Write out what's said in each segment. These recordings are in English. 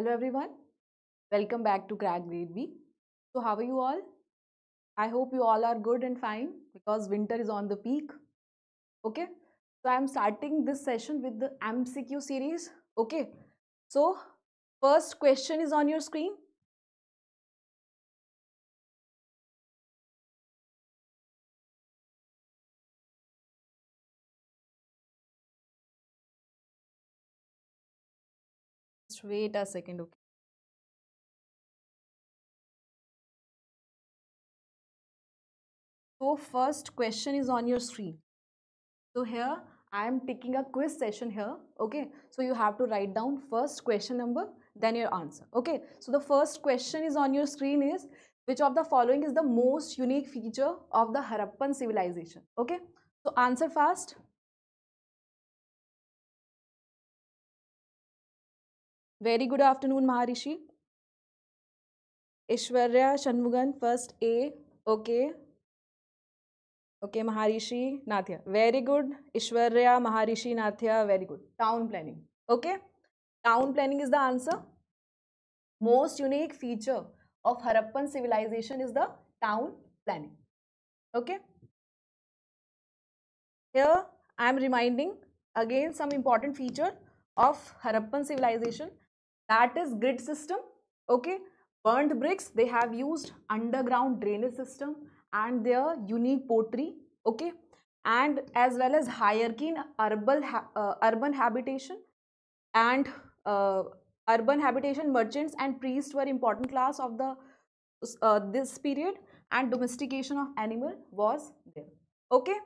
Hello everyone, welcome back to Crack Grade B. So how are you all? I hope you all are good and fine because winter is on the peak. Okay, so I am starting this session with the MCQ series. Okay, so first question is on your screen. wait a second okay so first question is on your screen so here i am taking a quiz session here okay so you have to write down first question number then your answer okay so the first question is on your screen is which of the following is the most unique feature of the harappan civilization okay so answer fast very good afternoon Maharishi Aishwarya Shanmugan first A okay okay Maharishi Nathiya very good Aishwarya Maharishi Nathiya very good town planning okay town planning is the answer most unique feature of Harappan civilisation is the town planning okay I am reminding again some important feature of Harappan civilisation that is grid system okay burnt bricks they have used underground drainage system and their unique pottery okay and as well as hierarchy in urban, uh, urban habitation and uh, urban habitation merchants and priests were important class of the uh, this period and domestication of animal was there okay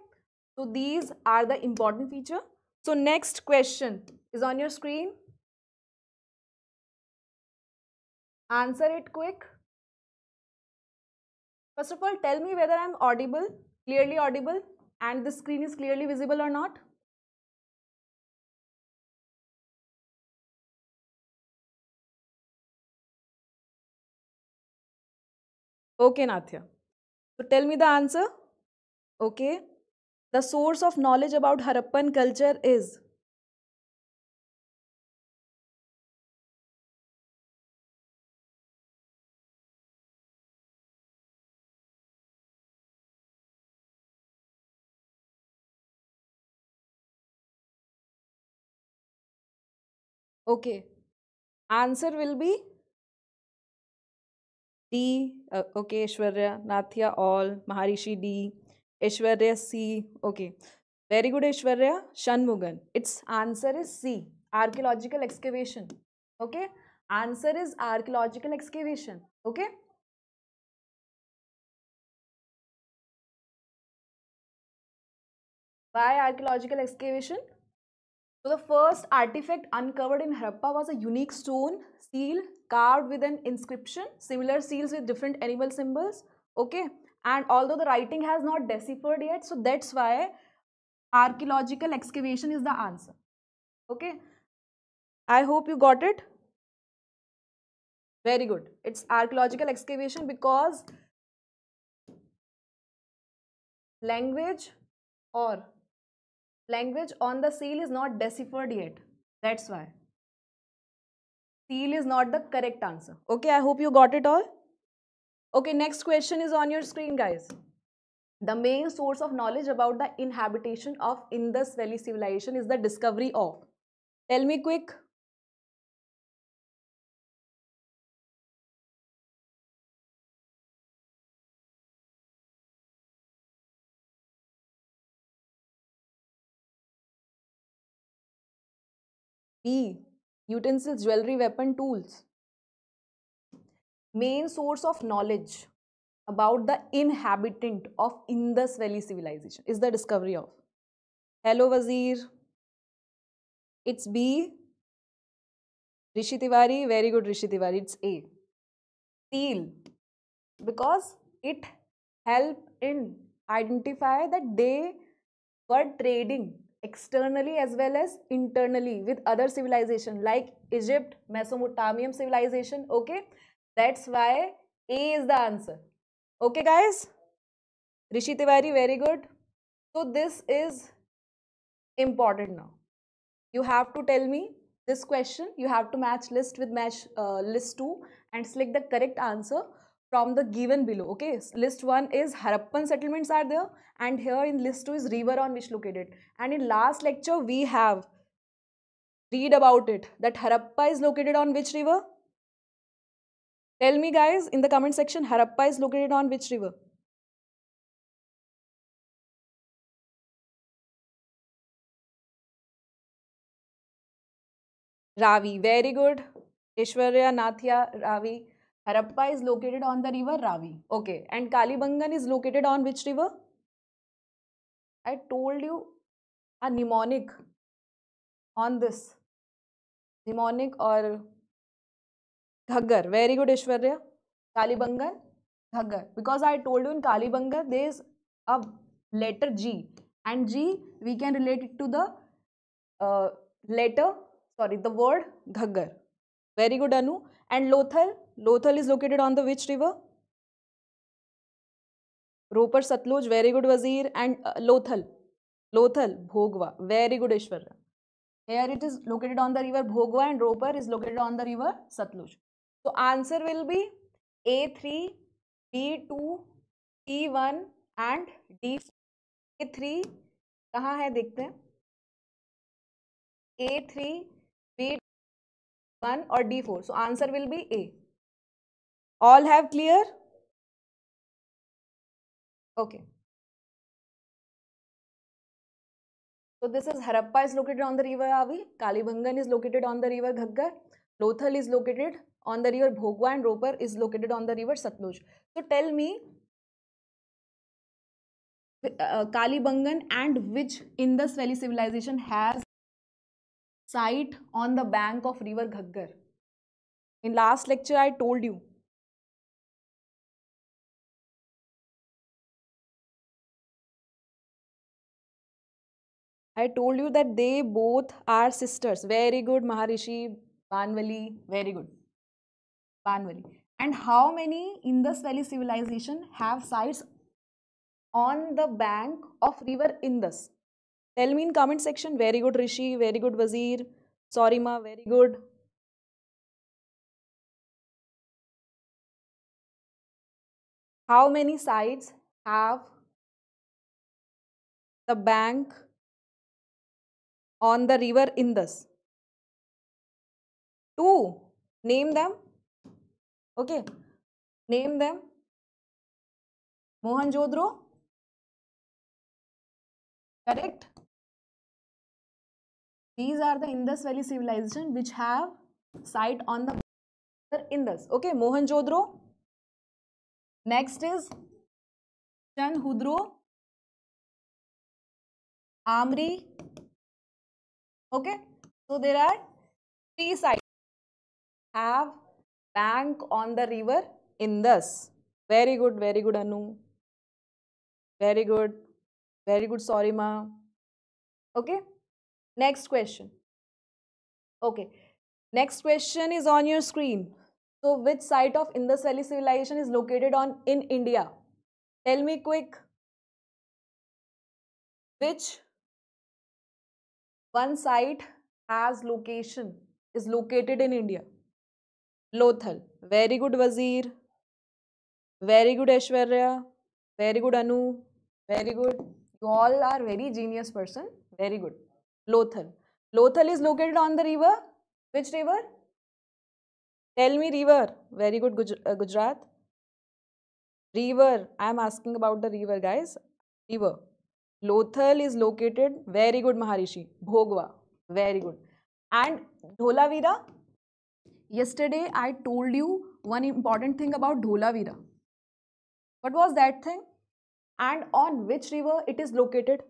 so these are the important feature so next question is on your screen Answer it quick. First of all, tell me whether I'm audible, clearly audible and the screen is clearly visible or not. Okay, Nathya. So tell me the answer. Okay. The source of knowledge about Harappan culture is Okay. Answer will be D. Uh, okay, Ishwarya, Nathya all, Maharishi D, Ishwarya C. Okay. Very good, Ishwarya. Shanmugan. Its answer is C. Archaeological excavation. Okay. Answer is archaeological excavation. Okay. Why archaeological excavation? So the first artifact uncovered in Harappa was a unique stone seal carved with an inscription, similar seals with different animal symbols. Okay, and although the writing has not deciphered yet, so that's why archaeological excavation is the answer. Okay, I hope you got it. Very good. It's archaeological excavation because language or language on the seal is not deciphered yet that's why seal is not the correct answer okay i hope you got it all okay next question is on your screen guys the main source of knowledge about the inhabitation of indus valley civilization is the discovery of tell me quick B. Utensils, jewelry, weapon, tools. Main source of knowledge about the inhabitant of Indus Valley civilization is the discovery of. Hello, Wazir. It's B. Rishi Tiwari, very good Rishi Tiwari, it's A. Seal, because it help in identify that they were trading externally as well as internally with other civilization like Egypt, Mesopotamian civilization. Okay, that's why A is the answer. Okay, guys. Rishi Tiwari, very good. So this is important now. You have to tell me this question. You have to match list with match uh, list 2 and select the correct answer from the given below okay list 1 is harappan settlements are there and here in list 2 is river on which located and in last lecture we have read about it that harappa is located on which river tell me guys in the comment section harappa is located on which river ravi very good Ishwarya, Nathya, Ravi. Harappa is located on the river Ravi. Okay. And Kalibangan is located on which river? I told you a mnemonic on this. Mnemonic or Ghaggar. Very good, Ishwarya. Kalibangan, Ghaggar. Because I told you in Kalibangan there is a letter G. And G we can relate it to the uh, letter, sorry, the word Ghaggar. Very good, Anu. And Lothal? Lothal is located on the which river? Roper Satluj, very good Wazir and uh, Lothal. Lothal, Bhogwa, very good Ishwarya. Here it is located on the river Bhogwa and Roper is located on the river Satluj. So answer will be A3, B2, C1 and D. A3 कहाँ है देखते हैं A3, B1 और D4. So answer will be A. all have clear okay so this is harappa is located on the river avi kalibangan is located on the river ghaggar lothal is located on the river bhogwa and roper is located on the river satluj so tell me uh, kalibangan and which indus valley civilization has site on the bank of river ghaggar in last lecture i told you I told you that they both are sisters. Very good, Maharishi. Banvali, very good. Banvali. And how many Indus Valley civilization have sites on the bank of river Indus? Tell me in comment section. Very good, Rishi. Very good, Wazir. Sorry, Ma. Very good. How many sites have the bank on the river Indus. Two, name them. Okay, name them. mohan jodro Correct. These are the Indus Valley civilization which have site on the river Indus. Okay, mohan jodro Next is chan hudro Amri, okay so there are three sites. have bank on the river Indus very good very good Anu very good very good sorry ma okay next question okay next question is on your screen so which site of Indus Valley civilization is located on in India tell me quick which one site has location is located in india lothal very good wazir very good aishwarya very good anu very good you all are very genius person very good lothal lothal is located on the river which river tell me river very good Guj uh, gujarat river i am asking about the river guys river Lothal is located very good Maharishi Bhogava very good and Dholavira yesterday I told you one important thing about Dholavira what was that thing and on which river it is located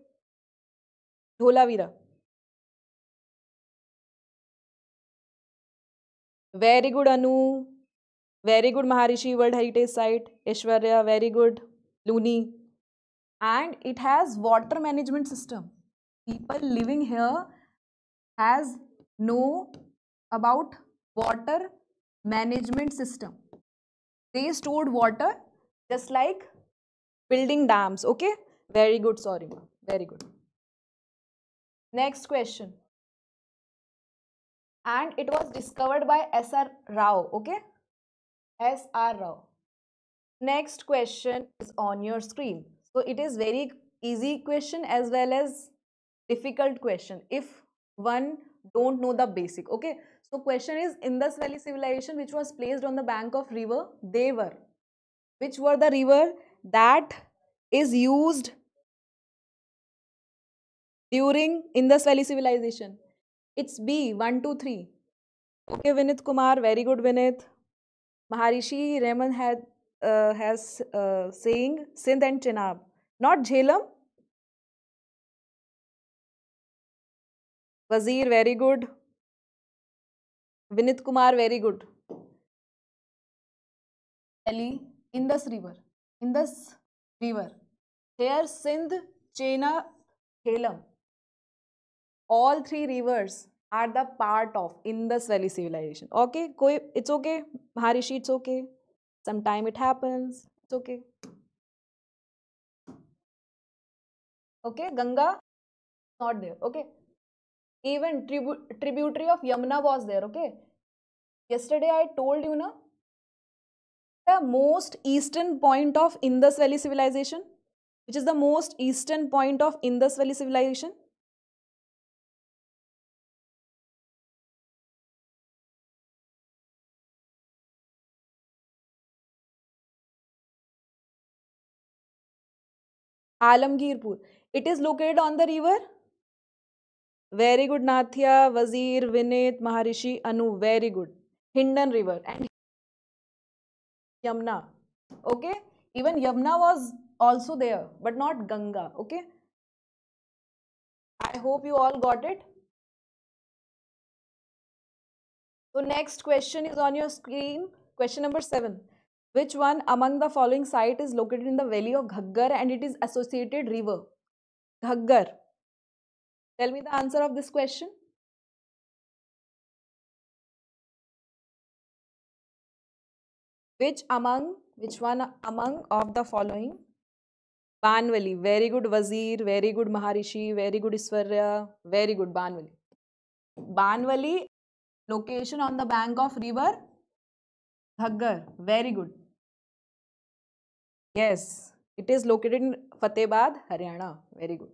Dholavira very good Anu very good Maharishi world heritage site Aishwarya very good Luni and it has water management system people living here has know about water management system they stored water just like building dams okay very good sorry very good next question and it was discovered by sr rao okay sr rao next question is on your screen so it is very easy question as well as difficult question if one don't know the basic. Okay. So question is Indus Valley civilization which was placed on the bank of river they were which were the river that is used during Indus Valley civilization. It's B, 1, 2, 3. Okay, Vinith Kumar, very good, Vinith. Maharishi Raman had uh, has uh, saying Sindh and Chenab, not Jhelum. Wazir, very good. vinit Kumar, very good. Delhi, Indus River. Indus River. Here Sindh, Chena, Jhelum. All three rivers are the part of Indus Valley civilization. Okay, koi it's okay. Harish, it's okay. sometime it happens it's okay okay ganga not there okay even tribu tributary of yamuna was there okay yesterday i told you na the most eastern point of indus valley civilization which is the most eastern point of indus valley civilization Alamgirpur it is located on the river very good Nathiya Wazir Vineet Maharshi Anu very good Hindon river and Yamuna okay even Yamuna was also there but not Ganga okay I hope you all got it तो next question is on your screen question number seven Which one among the following site is located in the valley of Ghaggar and it is associated river? Ghaggar. Tell me the answer of this question. Which among, which one among of the following? Banwali. Very good Wazir, very good Maharishi, very good Iswarya, very good Banwali. Banwali location on the bank of river Ghaggar. Very good. Yes it is located in Fatehabad Haryana very good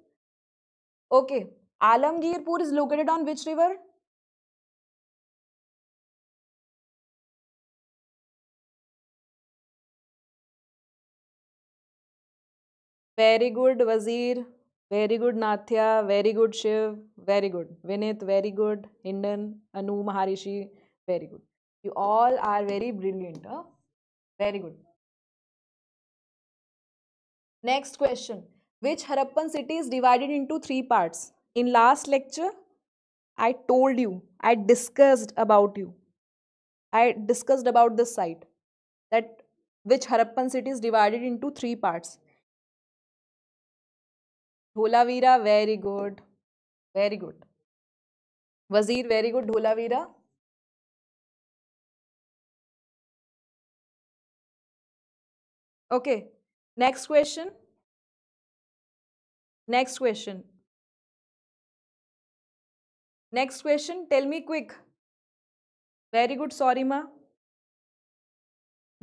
okay Alamgirpur is located on which river very good Wazir very good Nathiya very good Shiv very good Vineet very good Hindon Anu Maharishi very good you all are very brilliant very good Next question. Which Harappan city is divided into three parts? In last lecture, I told you, I discussed about you. I discussed about this site that which Harappan city is divided into three parts. Dholavira, very good. Very good. Wazir, very good. Dholavira. Okay, next question next question next question tell me quick very good sorry ma'am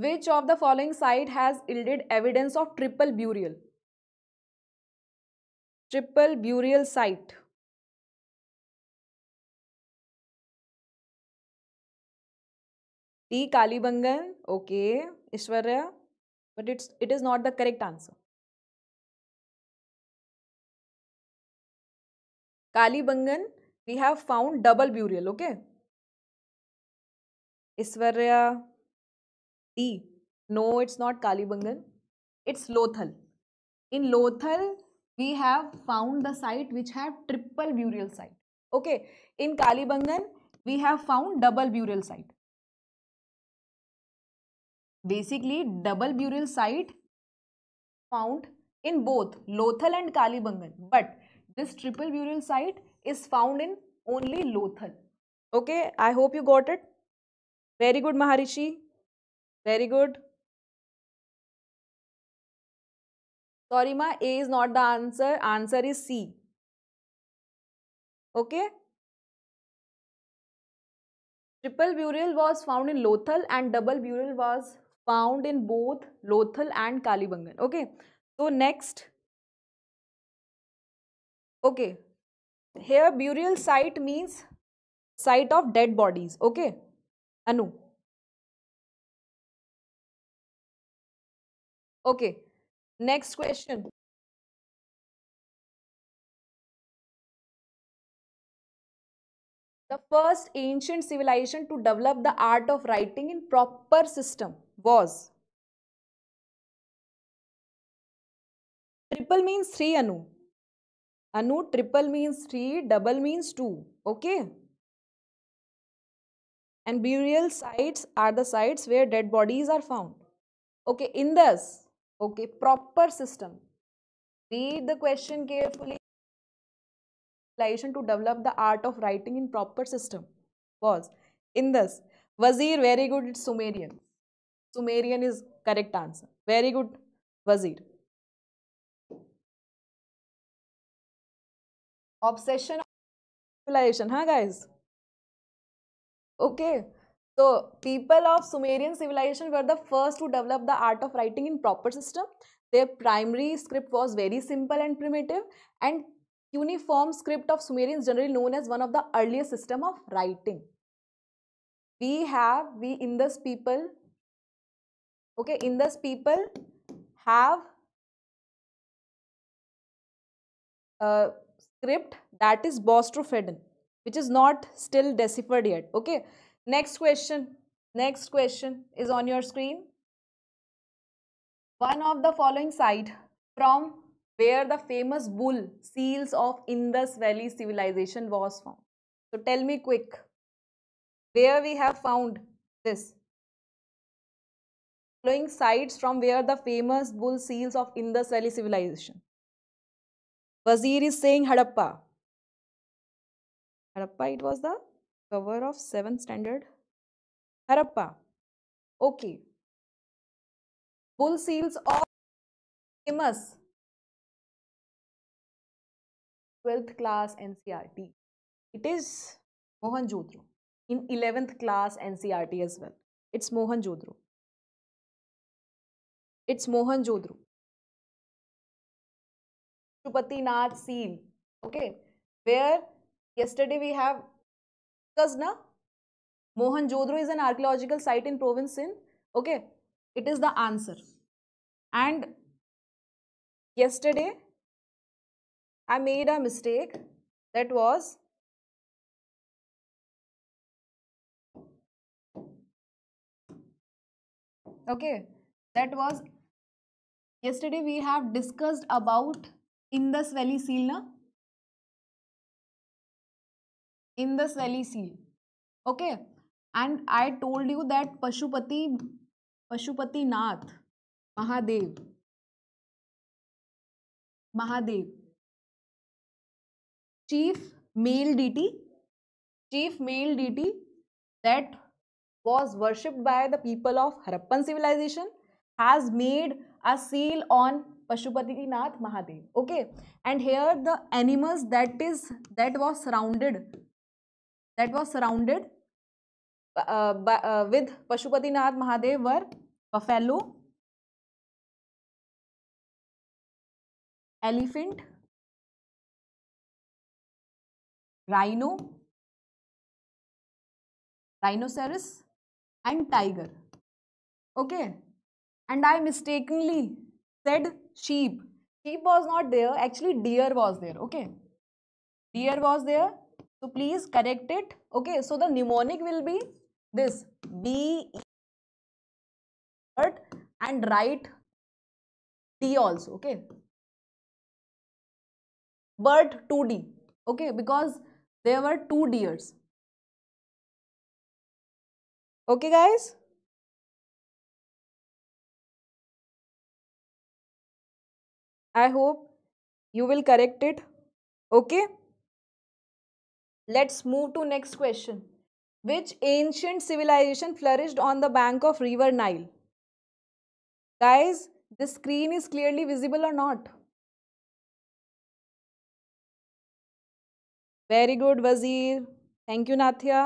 which of the following site has yielded evidence of triple burial triple burial site T Kalibangan okay Aishwarya but it's it is not the correct answer kalibangan we have found double burial okay iswarya d no it's not kalibangan it's lothal in lothal we have found the site which have triple burial site okay in kalibangan we have found double burial site Basically, double burial site found in both Lothal and Kalibangan. But this triple burial site is found in only Lothal. Okay, I hope you got it. Very good, Maharishi. Very good. Sorry, ma, A is not the answer. Answer is C. Okay? Triple burial was found in Lothal and double burial was found in both Lothal and Kalibangan. Okay. So next. Okay. Here burial site means site of dead bodies. Okay. Anu. Okay. Next question. the first ancient civilization to develop the art of writing in proper system was. Triple means 3 Anu. Anu triple means 3, double means 2. Okay. And burial sites are the sites where dead bodies are found. Okay, in this, okay, proper system. Read the question carefully. to develop the art of writing in proper system was in this. Wazir, very good, at Sumerian. Sumerian is correct answer. Very good, Wazir. Obsession civilization, huh guys? Okay. So people of Sumerian civilization were the first to develop the art of writing in proper system. Their primary script was very simple and primitive and uniform script of Sumerians generally known as one of the earliest system of writing. We have, we Indus people okay Indus people have a script that is bostrophedon which is not still deciphered yet okay next question next question is on your screen one of the following site from where the famous bull seals of Indus Valley civilization was found. So tell me quick, where we have found this? flowing sites from where the famous bull seals of Indus Valley civilization. Wazir is saying Harappa. Harappa, it was the cover of 7th standard. Harappa. Okay. Bull seals of famous 12th class NCRT. It is Mohan Mohanjodaro in 11th class NCRT as well. It's Mohan Mohanjodaro. It's Mohan daro Chupati Nath Seal. Okay. Where yesterday we have discussed na mohenjo is an archaeological site in province Sindh. Okay. It is the answer. And yesterday I made a mistake that was okay that was yesterday we have discussed about indus valley seal na indus valley seal okay and i told you that pashupati pashupati nath mahadev mahadev chief male deity chief male deity that was worshipped by the people of harappan civilization has made a seal on Pashupatinath Mahadev. Okay, and here the animals that is that was surrounded that was surrounded uh, by, uh, with Pashupatinath Mahadev were buffalo, elephant, rhino, rhinoceros and tiger. Okay. and I mistakenly said sheep. Sheep was not there. Actually, deer was there. Okay. Deer was there. So please correct it. Okay. So the mnemonic will be this B -E and write D also. Okay. Bird 2D. Okay. Because there were two deers. Okay, guys. I hope you will correct it. Okay. Let's move to next question. Which ancient civilization flourished on the bank of river Nile? Guys, the screen is clearly visible or not? Very good, Wazir. Thank you, Nathya.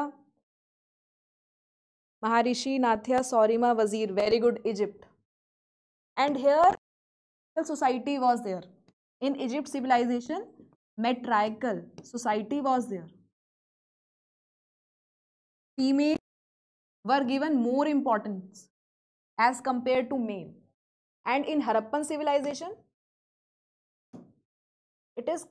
Maharishi, Nathya, Sorima, Wazir. Very good, Egypt. And here society was there. In Egypt civilization, matriarchal society was there. Female were given more importance as compared to male. And in Harappan civilization, it is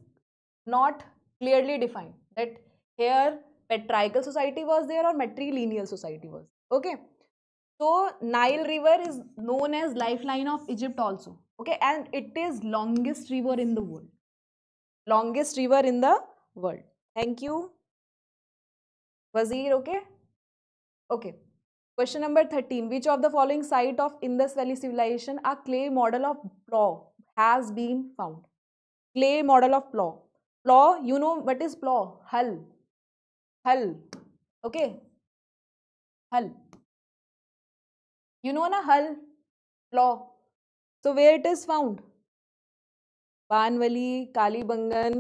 not clearly defined that here patriarchal society was there or matrilineal society was. Okay. So Nile river is known as lifeline of Egypt also okay and it is longest river in the world longest river in the world thank you wazir okay okay question number 13 which of the following site of indus valley civilization a clay model of plow has been found clay model of plow plow you know what is plow hull hull okay hull you know na hull plow so where it is found Banawali Kalibangan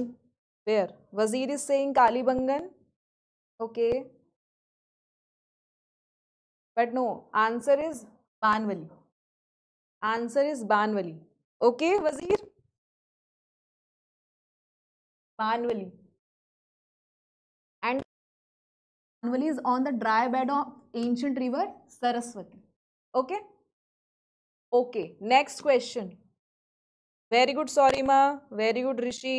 where Wazir is saying Kalibangan okay but no answer is Banawali answer is Banawali okay Wazir Banawali and is on the dry bed of ancient river Saraswati okay okay? Okay next question very good sorry ma'am very good Rishi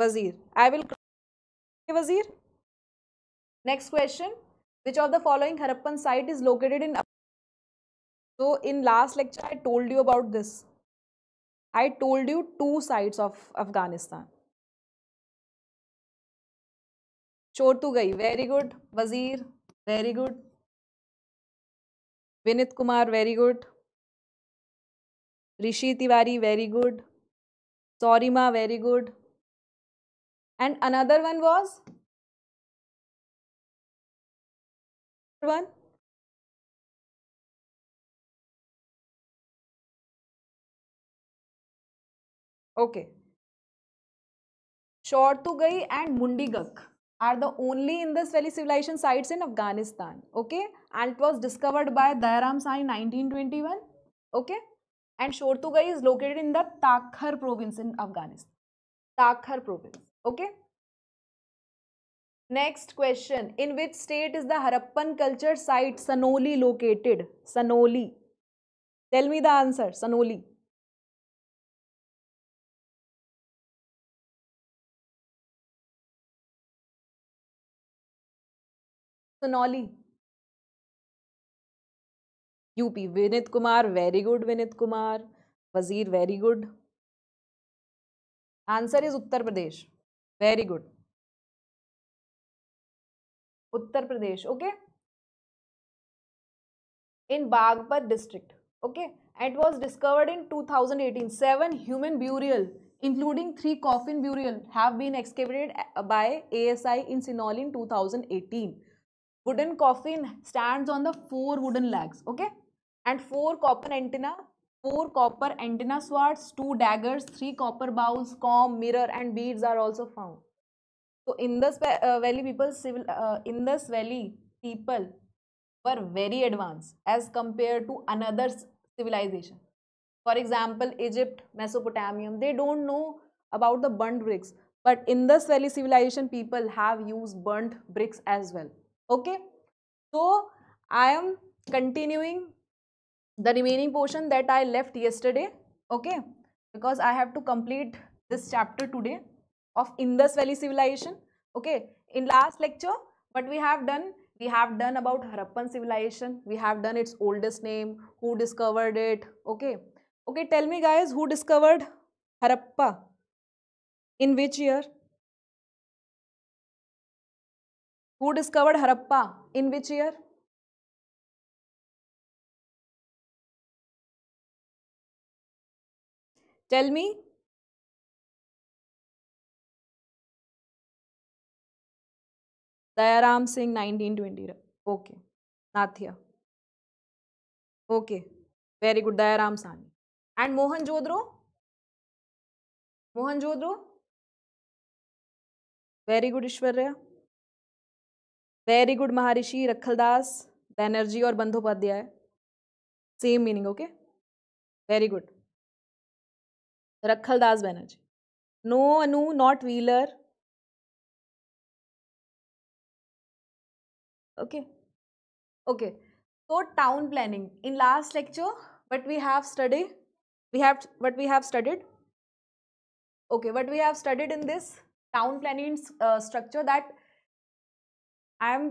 Wazir I will Wazir next question which of the following Harappan site is located in so in last lecture I told you about this I told you two sides of Afghanistan छोड़ तू गई very good Wazir very good Vinit Kumar very good Rishi Tiwari very good Saurima very good and another one was one okay short तो गई and Mundigak are the only in this valley civilization sites in Afghanistan. Okay. And it was discovered by Dayaram Sai in 1921. Okay. And Shortugai is located in the Takhar province in Afghanistan. Takhar province. Okay. Next question. In which state is the Harappan culture site Sanoli located? Sanoli. Tell me the answer. Sanoli. Sanauli UP Vinit Kumar very good Vinit Kumar Wazir very good answer is Uttar Pradesh very good Uttar Pradesh okay in Baghpat district okay and was discovered in two thousand eighteen seven human burial including three coffin burial have been excavated by ASI in Sinauli in two thousand eighteen Wooden coffin stands on the four wooden legs, okay? And four copper antenna, four copper antenna swords, two daggers, three copper bowls, comb, mirror and beads are also found. So Indus uh, Valley people, civil, uh, Indus Valley people were very advanced as compared to another civilization. For example, Egypt, Mesopotamia, they don't know about the burnt bricks. But Indus Valley civilization people have used burnt bricks as well okay so i am continuing the remaining portion that i left yesterday okay because i have to complete this chapter today of indus valley civilization okay in last lecture what we have done we have done about harappan civilization we have done its oldest name who discovered it okay okay tell me guys who discovered harappa in which year who discovered Harappa in which year tell me Dayaram Singh 1920 okay Nathiya okay very good Dayaram Sahni and Mohenjo daro Mohenjo daro very good Aishwarya very good Maharishi Rakhaldas Banerjee और Bandyopadhyay same meaning okay very good Rakhaldas Banerjee no Anu not Wheeler okay okay so town planning in last lecture but we have study we have what we have studied okay what we have studied in this town planning structure that i am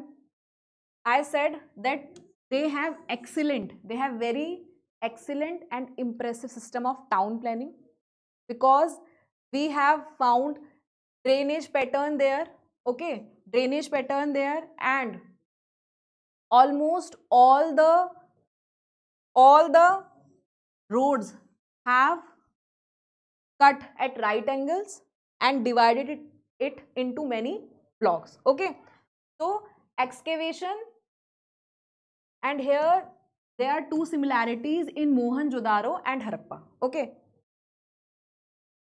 i said that they have excellent they have very excellent and impressive system of town planning because we have found drainage pattern there okay drainage pattern there and almost all the all the roads have cut at right angles and divided it, it into many blocks okay तो excavation and here they are two similarities in Mohenjo daro and Harappa okay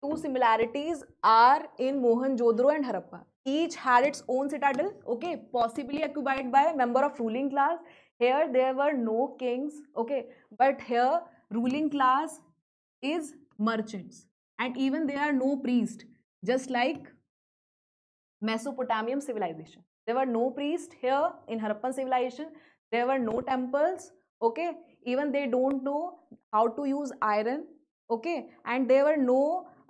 two similarities are in Mohenjo daro and Harappa each had its own citadel okay possibly occupied by member of ruling class here there were no kings okay but here ruling class is merchants and even they are no priest just like Mesopotamian civilisation there were no priests here in harappan civilization there were no temples okay even they don't know how to use iron okay and there were no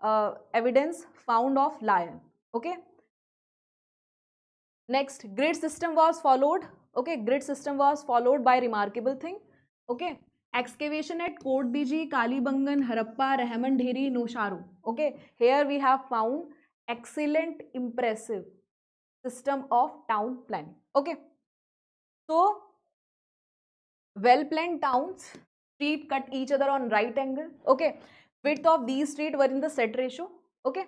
uh, evidence found of lion okay next grid system was followed okay grid system was followed by remarkable thing okay excavation at Kot Biji, Kalibangan, Harappa, Rahman dheri Nosharu. Okay, here we have found excellent, impressive. system of town planning okay so well planned towns street cut each other on right angle okay width of these street were in the set ratio okay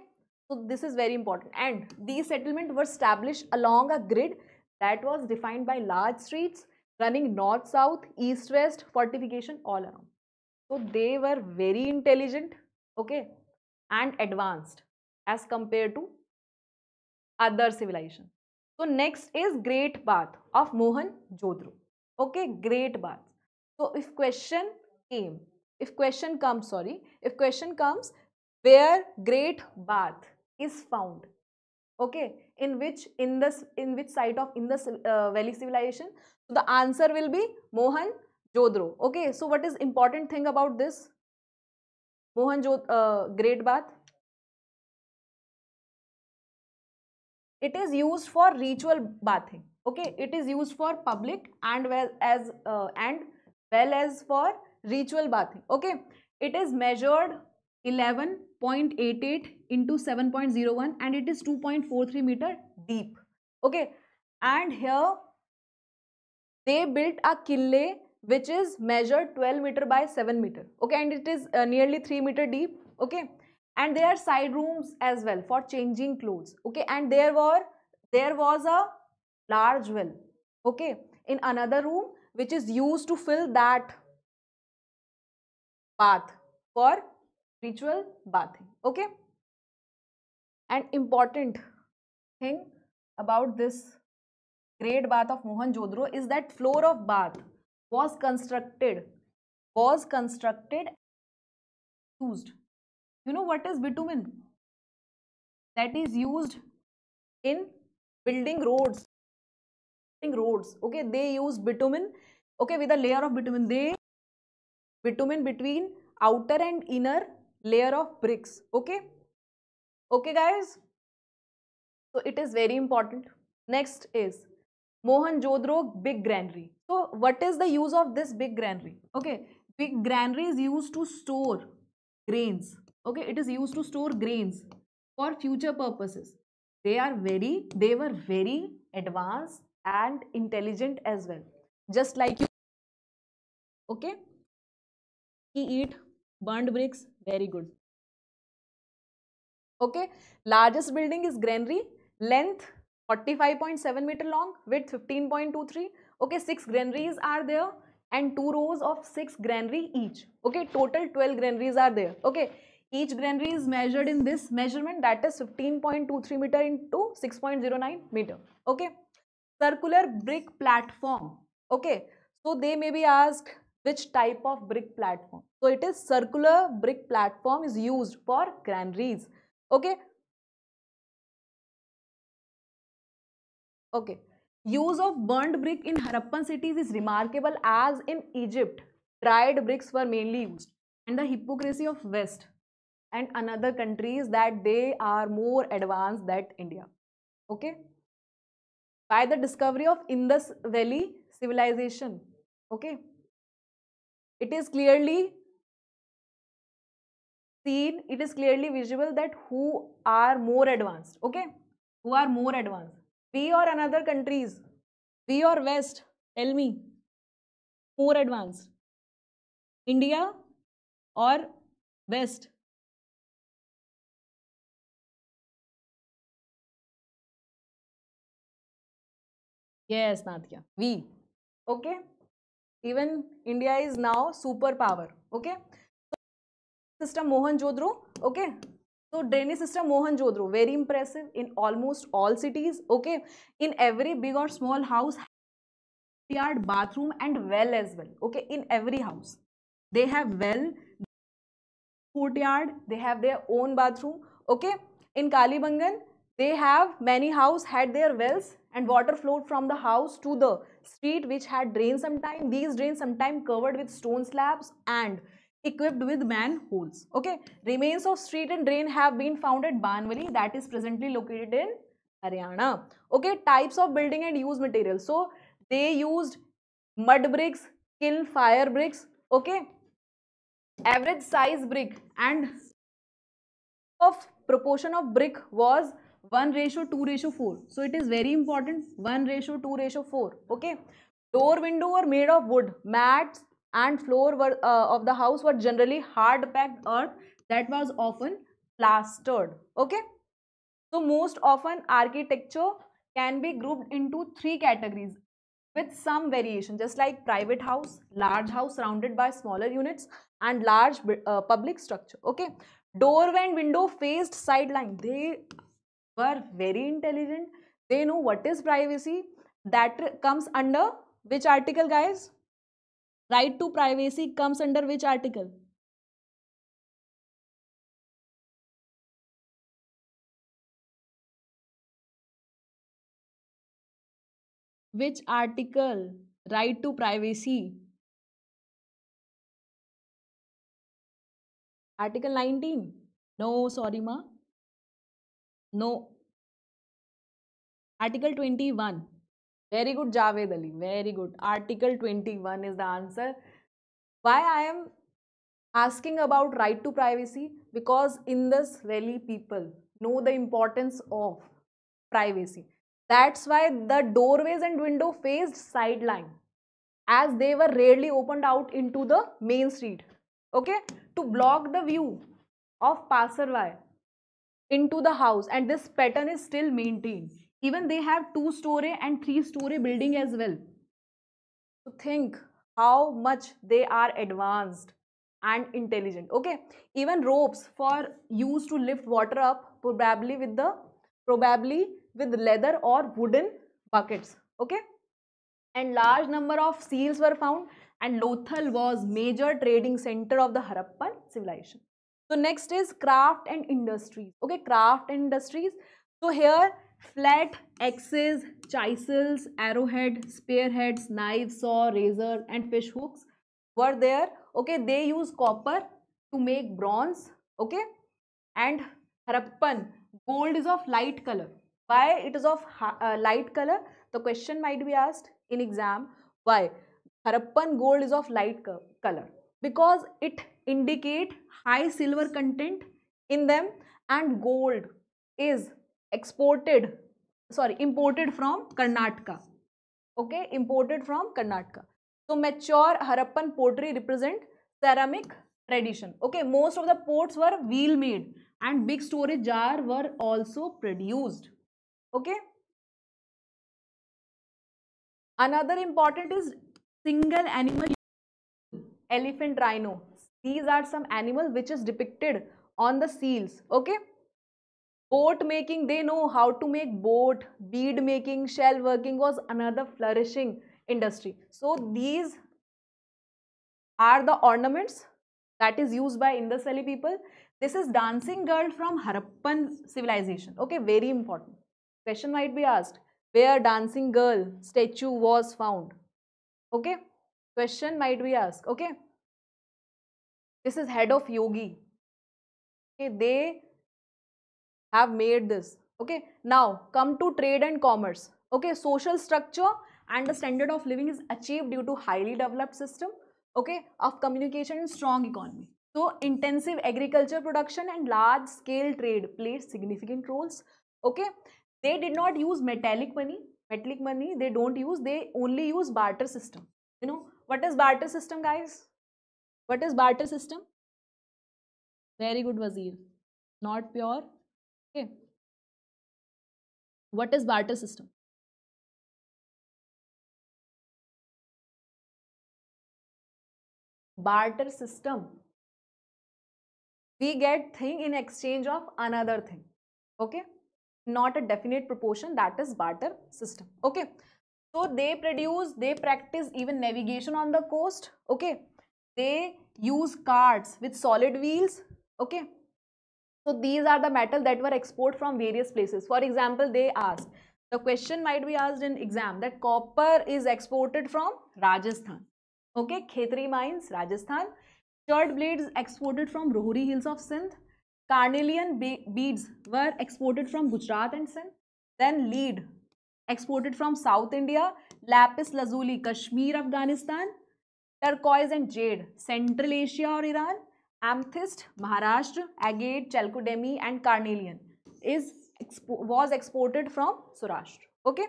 so this is very important and these settlement were established along a grid that was defined by large streets running north south east west fortification all around so they were very intelligent okay and advanced as compared to other civilisation तो next is great bath of Mohenjo daro okay great bath तो if question came if question comes sorry if question comes where great bath is found okay in which in the in which site of in the valley civilisation so the answer will be Mohenjo daro okay so what is important thing about this Mohenjo great bath it is used for ritual bathing okay it is used for public and well as uh, and well as for ritual bathing okay it is measured 11.88 into 7.01 and it is 2.43 meter deep okay and here they built a kille which is measured 12 meter by 7 meter okay and it is uh, nearly 3 meter deep okay and there are side rooms as well for changing clothes okay and there were there was a large well okay in another room which is used to fill that bath for ritual bathing okay and important thing about this great bath of Mohan daro is that floor of bath was constructed was constructed used you know what is bitumen? That is used in building roads. Building roads. Okay, they use bitumen. Okay, with a layer of bitumen. They bitumen between outer and inner layer of bricks. Okay. Okay, guys. So it is very important. Next is Mohan Mohanjodaro big granary. So what is the use of this big granary? Okay, big granary is used to store grains okay it is used to store grains for future purposes they are very they were very advanced and intelligent as well just like you okay he eat burned bricks very good okay largest building is granary length 45.7 meter long width 15.23 okay six granaries are there and two rows of six granary each okay total 12 granaries are there okay each granary is measured in this measurement that is 15.23 meter into 6.09 meter. Okay. Circular brick platform. Okay. So they may be asked which type of brick platform. So it is circular brick platform is used for granaries. Okay. Okay. Use of burnt brick in Harappan cities is remarkable as in Egypt, dried bricks were mainly used and the hypocrisy of West and another countries that they are more advanced than India. Okay. By the discovery of Indus Valley civilization. Okay. It is clearly seen, it is clearly visible that who are more advanced. Okay. Who are more advanced. We or another countries. We or West. Tell me. More advanced. India or West. Yes, Nadia. We. Okay. Even India is now superpower. Okay. System Mohan Jodro. Okay. So drainage system Mohan Jodro. Very impressive in almost all cities. Okay. In every big or small house, yard bathroom and well as well. Okay. In every house, they have well, courtyard. They have their own bathroom. Okay. In Kalibangan, they have many house had their wells and water flowed from the house to the street which had drains sometime. These drains sometime covered with stone slabs and equipped with manholes. Okay. Remains of street and drain have been found at Banwali that is presently located in Haryana. Okay. Types of building and use material. So, they used mud bricks, kiln fire bricks. Okay. Average size brick and of proportion of brick was 1 ratio 2 ratio 4 so it is very important 1 ratio 2 ratio 4 okay door window were made of wood mats and floor were, uh, of the house were generally hard packed earth that was often plastered okay so most often architecture can be grouped into three categories with some variation just like private house large house surrounded by smaller units and large uh, public structure okay door and window faced sideline they are very intelligent. They know what is privacy. That comes under which article, guys? Right to privacy comes under which article? which article right to privacy article 19 no sorry ma No. Article 21. Very good, Javed Ali. Very good. Article 21 is the answer. Why I am asking about right to privacy? Because in this rally, people know the importance of privacy. That's why the doorways and window faced sideline as they were rarely opened out into the main street. Okay? To block the view of passerby into the house and this pattern is still maintained. Even they have two story and three story building as well. So think how much they are advanced and intelligent. Okay, even ropes for used to lift water up probably with the probably with leather or wooden buckets. Okay, and large number of seals were found and Lothal was major trading center of the Harappan civilization. So next is craft and industries. Okay, craft and industries. So here flat axes, chisels, arrowhead, spearheads, knives, saw, razor and fish hooks were there. Okay, they use copper to make bronze. Okay, and Harappan, gold is of light color. Why it is of uh, light color? The question might be asked in exam. Why? Harappan gold is of light co color because it indicate high silver content in them and gold is exported sorry imported from Karnataka okay imported from Karnataka so mature Harappan pottery represent ceramic tradition okay most of the pots were wheel made and big storage jar were also produced okay another important is single animal elephant rhino these are some animal which is depicted on the seals okay boat making they know how to make boat bead making shell working was another flourishing industry so these are the ornaments that is used by Indus-Valley people this is dancing girl from Harappan civilization okay very important question might be asked where dancing girl statue was found okay question might be asked okay this is head of yogi. Okay, they have made this. Okay, now come to trade and commerce. Okay, social structure and the standard of living is achieved due to highly developed system. Okay, of communication and strong economy. So intensive agriculture production and large scale trade played significant roles. Okay, they did not use metallic money. Metallic money they don't use. They only use barter system. You know what is barter system, guys? what is barter system very good wazir not pure okay what is barter system barter system we get thing in exchange of another thing okay not a definite proportion that is barter system okay so they produce they practice even navigation on the coast okay They use carts with solid wheels. Okay. So these are the metal that were exported from various places. For example, they asked, the question might be asked in exam that copper is exported from Rajasthan. Okay, Khetri mines, Rajasthan. Shirt blades exported from Rohri hills of Sindh. Carnelian be beads were exported from Gujarat and Sindh. Then lead exported from South India. Lapis lazuli, Kashmir, Afghanistan. Turquoise and jade central Asia और Iran amethyst Maharashtra agate chalcedony and carnelian is was exported from Saurashtra okay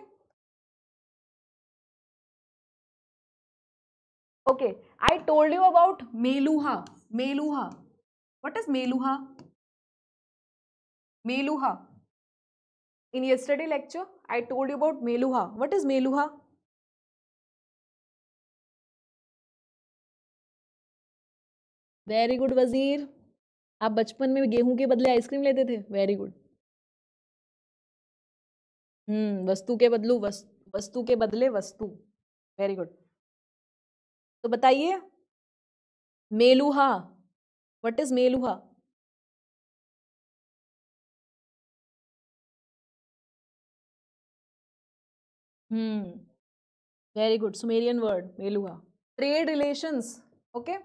okay I told you about Meluhha Meluhha what is Meluhha Meluhha in yesterday lecture I told you about Meluhha what is Meluhha very good Wazir आप बचपन में गेहूं के बदले ice cream लेते थे very good हम्म वस्तु के बदलू वस्तु वस्तु के बदले वस्तु वेरी गुड तो बताइए Meluhha what is Meluhha hmm very good Sumerian word Meluhha trade relations okay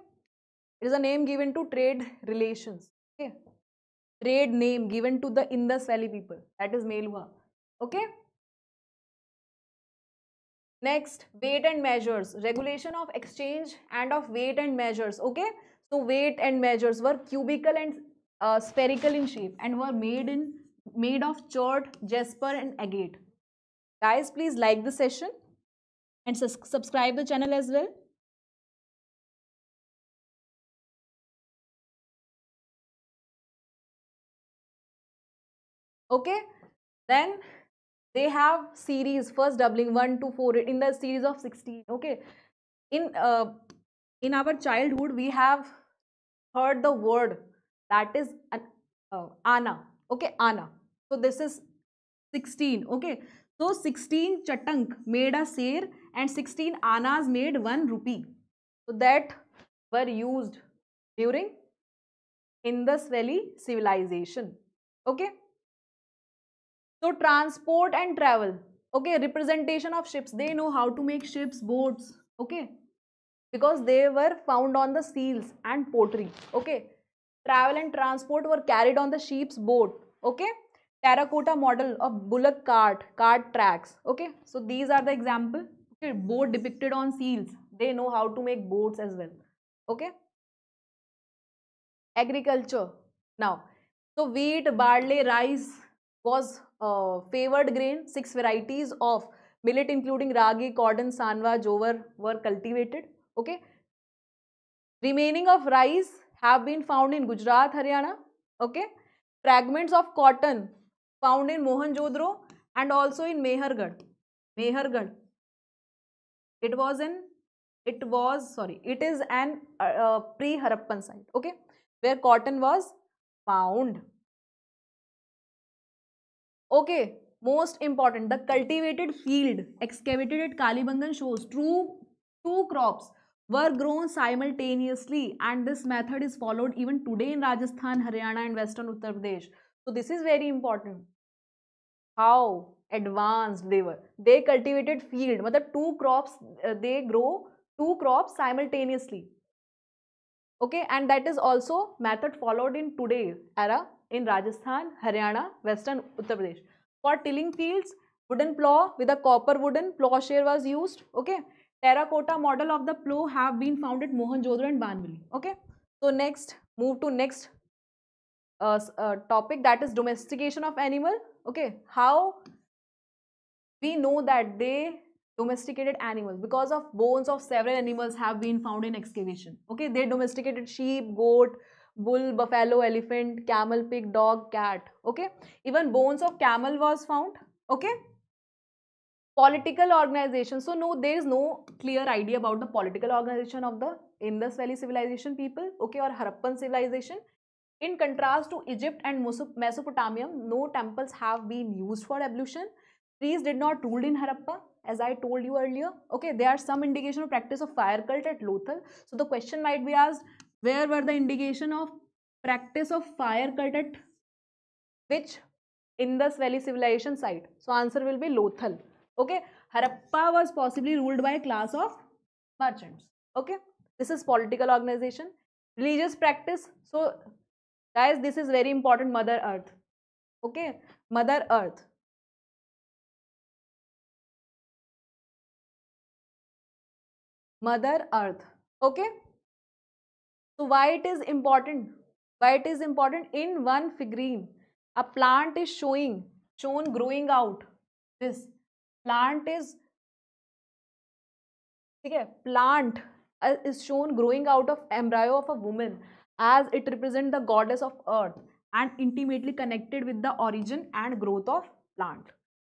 It is a name given to trade relations. Okay. Trade name given to the Indus Valley people. That is Melua. Okay. Next, weight and measures. Regulation of exchange and of weight and measures. Okay. So weight and measures were cubical and uh, spherical in shape and were made in made of chert, jasper and agate. Guys, please like the session and subscribe the channel as well. okay then they have series first doubling 1 to 4 in the series of 16 okay in uh, in our childhood we have heard the word that is an uh, ana okay ana so this is 16 okay so 16 chatank made a seer and 16 anas made 1 rupee so that were used during Indus Valley civilization okay so transport and travel. Okay, representation of ships. They know how to make ships, boats. Okay, because they were found on the seals and pottery. Okay, travel and transport were carried on the sheep's boat. Okay, terracotta model of bullock cart, cart tracks. Okay, so these are the example. Okay, boat depicted on seals. They know how to make boats as well. Okay, agriculture. Now, so wheat, barley, rice was favoured grain six varieties of millet including ragi kodon sanwa jowar were cultivated okay remaining of rice have been found in Gujarat Haryana okay fragments of cotton found in Mohenjo daro and also in Mehrgarh Mehrgarh it was in it was sorry it is an pre Harappan site okay where cotton was found Okay, most important, the cultivated field excavated at Kalibangan shows two, two crops were grown simultaneously and this method is followed even today in Rajasthan, Haryana and western Uttar Pradesh. So this is very important. How advanced they were. They cultivated field, the two crops uh, they grow two crops simultaneously. Okay and that is also method followed in today era in Rajasthan, Haryana, Western Uttar Pradesh. For tilling fields, wooden plough with a copper wooden plowshare was used. Okay. Terracotta model of the plough have been found at Jodhra and Banvali. Okay. So next, move to next uh, uh, topic that is domestication of animal. Okay. How we know that they domesticated animals because of bones of several animals have been found in excavation. Okay. They domesticated sheep, goat, bull, buffalo, elephant, camel, pig, dog, cat. Okay. Even bones of camel was found. Okay. Political organization. So no, there is no clear idea about the political organization of the Indus Valley civilization people. Okay, or Harappan civilization. In contrast to Egypt and Mesopotamia, no temples have been used for ablution. Trees did not rule in Harappa as I told you earlier. Okay, there are some indication of practice of fire cult at Lothal. So the question might be asked, where were the indication of practice of fire cut at which Indus Valley civilization site? So answer will be Lothal. Okay. Harappa was possibly ruled by a class of merchants. Okay. This is political organization. Religious practice. So guys, this is very important Mother Earth. Okay. Mother Earth. Mother Earth. Okay. So why it is important? Why it is important? In one figurine, a plant is showing, shown growing out. This plant is, okay, plant uh, is shown growing out of embryo of a woman as it represents the goddess of earth and intimately connected with the origin and growth of plant.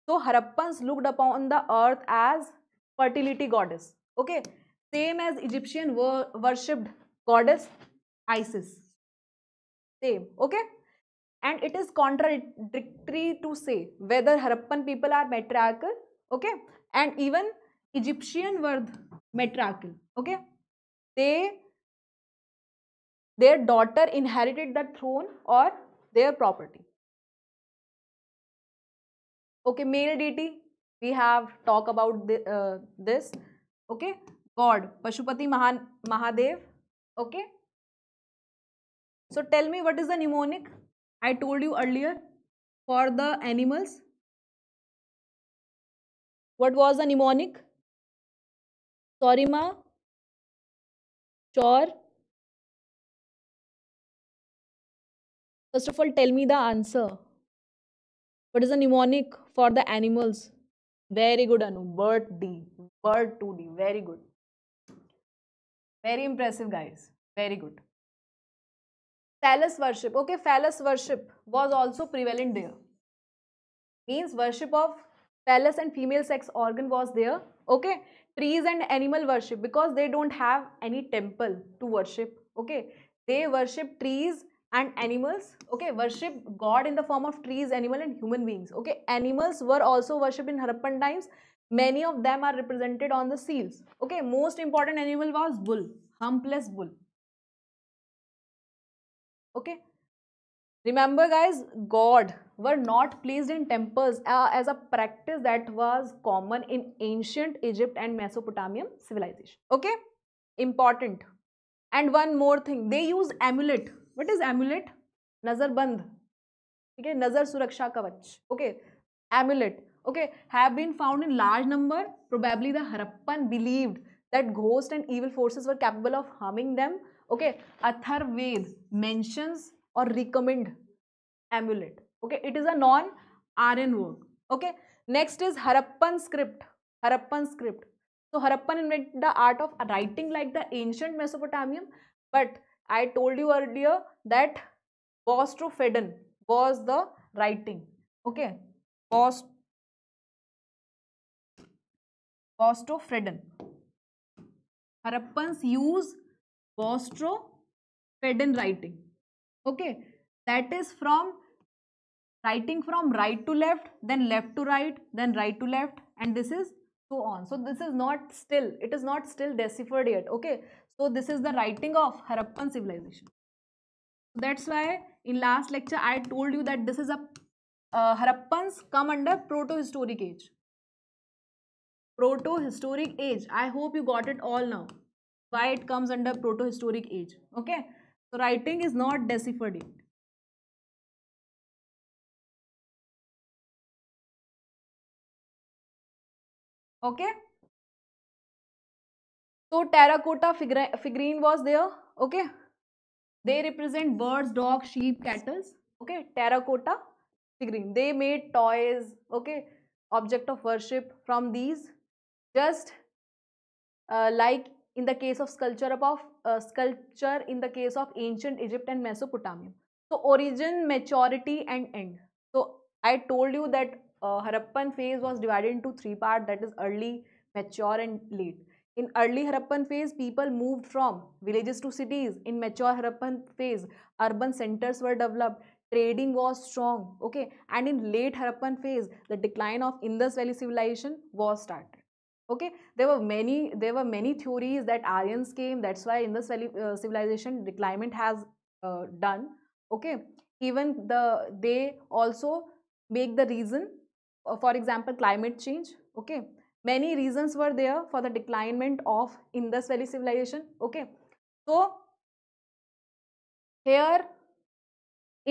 So Harappans looked upon the earth as fertility goddess. Okay, same as Egyptian worshipped goddess Isis. Same, okay? And it is contradictory to say whether Harappan people are matriarchal, okay? And even Egyptian were matriarchal, okay? They, their daughter inherited the throne or their property. Okay, male deity, we have talked about the, uh, this, okay? God, Pashupati Mahan, Mahadev, okay so tell me what is the mnemonic i told you earlier for the animals what was the mnemonic sorry ma chore first of all tell me the answer what is the mnemonic for the animals very good anu bird d bird 2d very good very impressive, guys. Very good. Phallus worship. Okay, phallus worship was also prevalent there. Means worship of phallus and female sex organ was there. Okay, trees and animal worship because they don't have any temple to worship. Okay, they worship trees and animals. Okay, worship God in the form of trees, animal and human beings. Okay, animals were also worshipped in Harappan times many of them are represented on the seals okay most important animal was bull humpless bull okay remember guys god were not placed in temples uh, as a practice that was common in ancient egypt and mesopotamian civilization okay important and one more thing they use amulet what is amulet Nazar band. okay nazar suraksha kavach okay amulet okay, have been found in large number, probably the Harappan believed that ghosts and evil forces were capable of harming them. Okay, Atharved mentions or recommend amulet. Okay, it is a non-RN word. Okay, next is Harappan script. Harappan script. So Harappan invented the art of writing like the ancient Mesopotamian. But I told you earlier that Bostrofedon was the writing. Okay, Bostrofedon. Bostrofredon. Harappans use Bostrofredon writing. Okay, that is from writing from right to left, then left to right, then right to left, and this is so on. So this is not still, it is not still deciphered yet. Okay, so this is the writing of Harappan civilization. That's why in last lecture I told you that this is a uh, Harappans come under proto-historic age proto-historic age i hope you got it all now why it comes under proto-historic age okay so writing is not deciphered yet okay so terracotta figurine was there okay they represent birds dogs sheep cattle okay terracotta figurine they made toys okay object of worship from these just uh, like in the case of sculpture above uh, sculpture in the case of ancient egypt and mesopotamia so origin maturity and end so i told you that uh, harappan phase was divided into three parts. that is early mature and late in early harappan phase people moved from villages to cities in mature harappan phase urban centers were developed trading was strong okay and in late harappan phase the decline of indus valley civilization was started okay there were many there were many theories that aryans came that's why in the uh, civilization declinement has uh, done okay even the they also make the reason uh, for example climate change okay many reasons were there for the declinement of indus valley civilization okay so here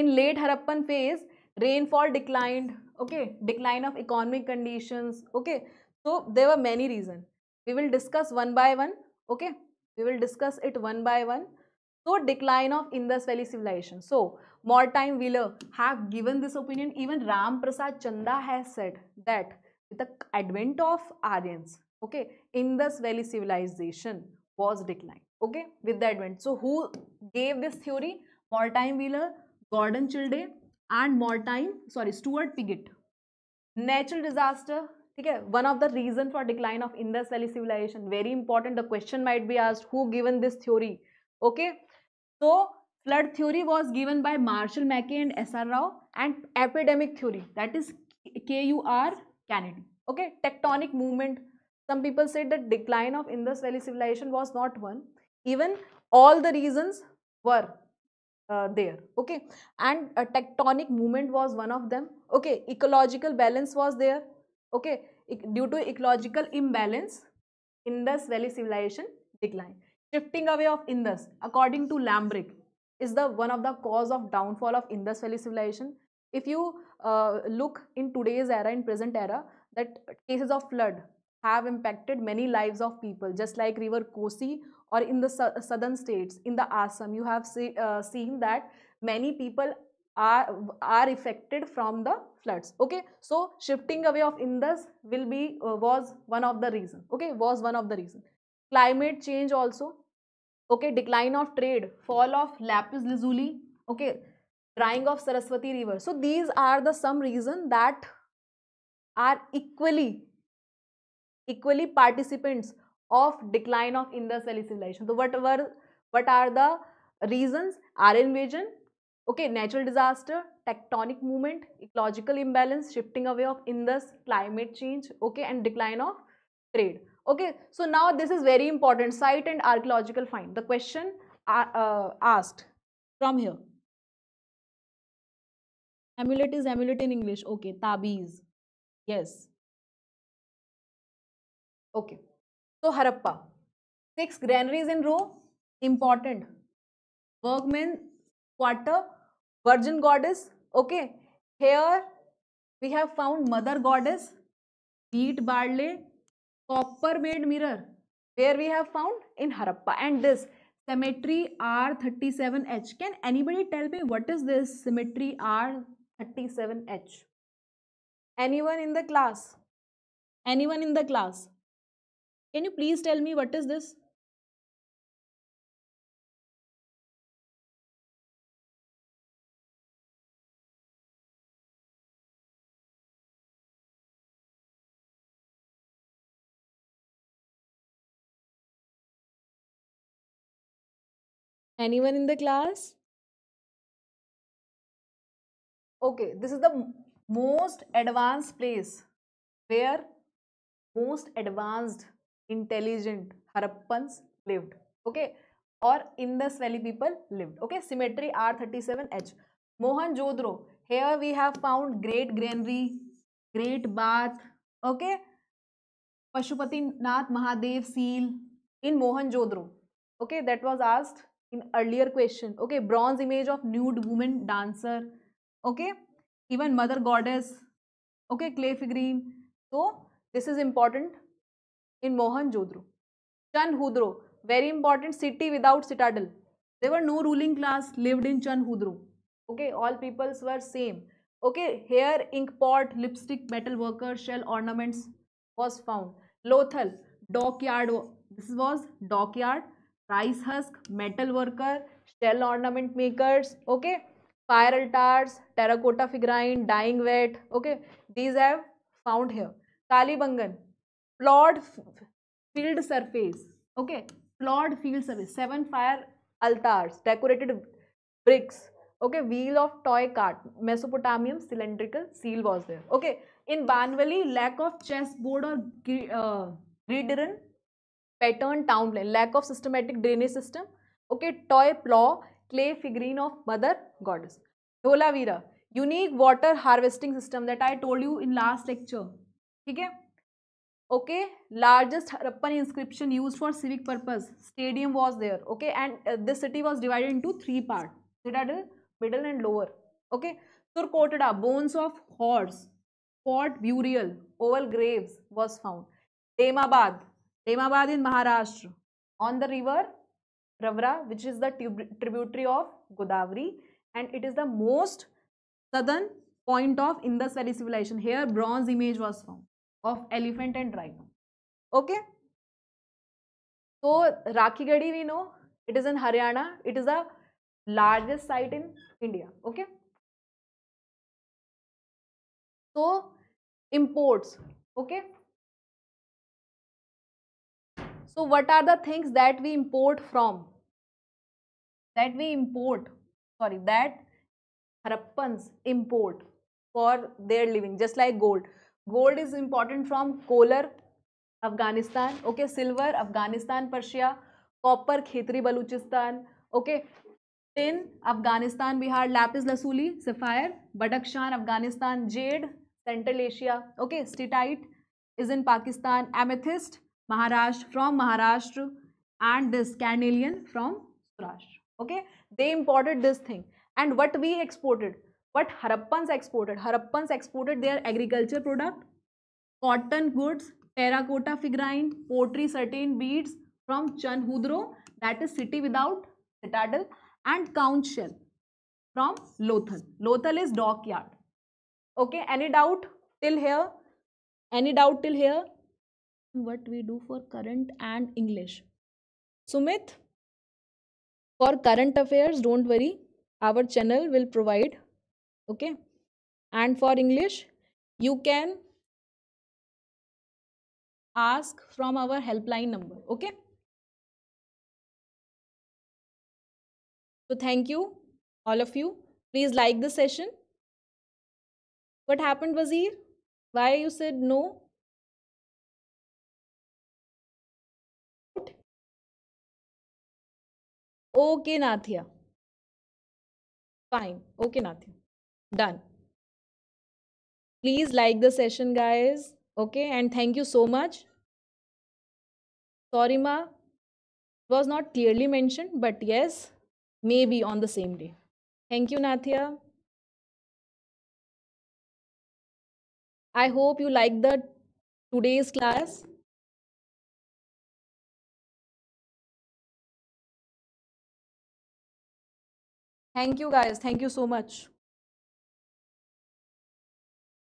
in late harappan phase rainfall declined okay decline of economic conditions okay so there were many reasons. We will discuss one by one. Okay. We will discuss it one by one. So decline of Indus Valley civilization. So Mortime Wheeler have given this opinion. Even Ram Prasad Chanda has said that with the advent of Aryans, okay, Indus Valley civilization was declined. Okay, with the advent. So who gave this theory? Mortime Wheeler, Gordon Childe, and Mortime, sorry, Stuart Piggott. Natural disaster, ठीक one of the the for decline of of Indus civilization very important. Important question might be asked, who given this theory? Okay, so flood theory was given by Marshall Mackey and S.R. Rao and epidemic theory that is K.U.R. Kennedy. Okay, tectonic movement. Some people said that decline of Indus Valley civilization was not one. Even all the reasons were uh, there. Okay, and a uh, tectonic movement was one of them. Okay, ecological balance was there okay due to ecological imbalance indus valley civilization decline shifting away of indus according to lambrick is the one of the cause of downfall of indus valley civilization if you uh, look in today's era in present era that cases of flood have impacted many lives of people just like river kosi or in the southern states in the assam you have see, uh, seen that many people are are affected from the floods okay so shifting away of indus will be uh, was one of the reason okay was one of the reason climate change also okay decline of trade fall of lapis lazuli okay drying of saraswati river so these are the some reason that are equally equally participants of decline of indus valley civilization so what were what are the reasons are invasion Okay, natural disaster, tectonic movement, ecological imbalance, shifting away of Indus, climate change, okay, and decline of trade. Okay, so now this is very important, site and archaeological find. The question uh, asked from here. Amulet is amulet in English. Okay, tabiz. Yes. Okay. So Harappa. Six granaries in row. Important. Workmen quarter virgin goddess. Okay, here we have found mother goddess, wheat barley, copper made mirror, where we have found in Harappa. And this cemetery R37H. Can anybody tell me what is this cemetery R37H? Anyone in the class? Anyone in the class? Can you please tell me what is this? Anyone in the class? Okay, this is the most advanced place where most advanced intelligent Harappans lived. Okay, or Indus Valley people lived. Okay, symmetry R37H. Mohanjodaro. Here we have found great granary, great bath. Okay, Pashupati Nath Mahadev seal in Mohanjodaro. Okay, that was asked in earlier question okay bronze image of nude woman dancer okay even mother goddess okay clay figurine so this is important in mohenjo-daro chanhudro very important city without citadel there were no ruling class lived in chanhudro okay all peoples were same okay hair ink pot lipstick metal worker shell ornaments was found lothal dockyard this was dockyard rice husk metal worker shell ornament makers okay fire altars terracotta figurine dyeing vat okay these have found here Kalibangan ploughed field surface okay ploughed field surface seven fire altars decorated bricks okay wheel of toy cart Mesopotamian cylindrical seal was there okay in Banawali lack of chess board और gridiron pattern townland, lack of systematic drainage system, okay, toy plow, clay figurine of mother goddess. Dholavira, unique water harvesting system that I told you in last lecture, okay. Okay, largest Harappan inscription used for civic purpose, stadium was there, okay, and uh, this city was divided into three parts, citadel, middle and lower, okay. Surkottada, bones of horse, pot burial, oval graves was found. Demabad, Temabad in Maharashtra on the river Ravra which is the tributary of Godavari and it is the most southern point of Indus Valley civilization. Here bronze image was found of elephant and rhino. Okay. So Rakhigadi we know it is in Haryana. It is the largest site in India. Okay. So imports. Okay. So what are the things that we import from that we import sorry that Harappans import for their living just like gold gold is important from Kolar Afghanistan okay silver Afghanistan Persia copper Khetri Balochistan okay tin Afghanistan Bihar lapis lazuli sapphire Badakhshan Afghanistan jade central Asia okay steatite is in Pakistan amethyst Maharashtra from Maharashtra and this Canadian from Surashtra. Okay, they imported this thing. And what we exported? What Harappans exported? Harappans exported their agriculture product, cotton goods, terracotta figurine, pottery, certain beads from Chanhudro, that is city without citadel, and conch shell from Lothal. Lothal is dockyard. Okay, any doubt till here? Any doubt till here? what we do for current and English. Sumit, for current affairs, don't worry. Our channel will provide. Okay. And for English, you can ask from our helpline number. Okay. So thank you, all of you. Please like the session. What happened, Wazir? Why you said no? Okay Nathiya fine okay Nathiya done please like the session guys okay and thank you so much sorry ma'am was not clearly mention but yes maybe on the same day thank you Nathiya I hope you like the today's class Thank you guys. Thank you so much.